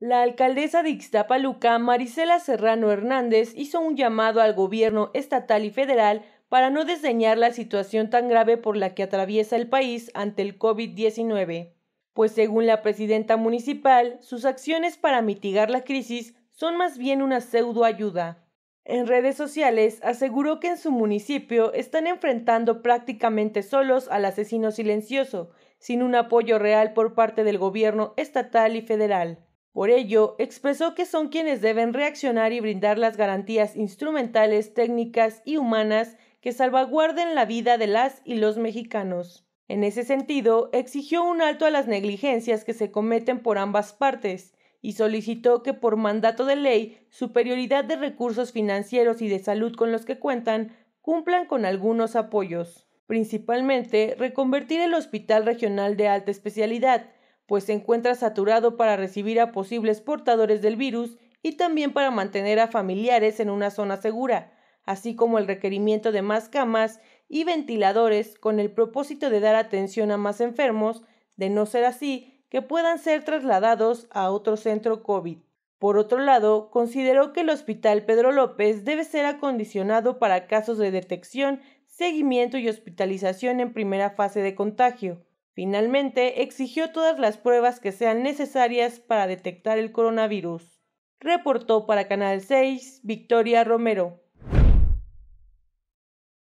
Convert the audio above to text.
La alcaldesa de Ixtapaluca, Marisela Serrano Hernández, hizo un llamado al gobierno estatal y federal para no desdeñar la situación tan grave por la que atraviesa el país ante el COVID-19, pues según la presidenta municipal, sus acciones para mitigar la crisis son más bien una pseudoayuda. En redes sociales aseguró que en su municipio están enfrentando prácticamente solos al asesino silencioso, sin un apoyo real por parte del gobierno estatal y federal. Por ello, expresó que son quienes deben reaccionar y brindar las garantías instrumentales, técnicas y humanas que salvaguarden la vida de las y los mexicanos. En ese sentido, exigió un alto a las negligencias que se cometen por ambas partes y solicitó que por mandato de ley, superioridad de recursos financieros y de salud con los que cuentan, cumplan con algunos apoyos, principalmente reconvertir el Hospital Regional de Alta Especialidad, pues se encuentra saturado para recibir a posibles portadores del virus y también para mantener a familiares en una zona segura, así como el requerimiento de más camas y ventiladores con el propósito de dar atención a más enfermos, de no ser así, que puedan ser trasladados a otro centro COVID. Por otro lado, consideró que el Hospital Pedro López debe ser acondicionado para casos de detección, seguimiento y hospitalización en primera fase de contagio, Finalmente, exigió todas las pruebas que sean necesarias para detectar el coronavirus. Reportó para Canal 6 Victoria Romero.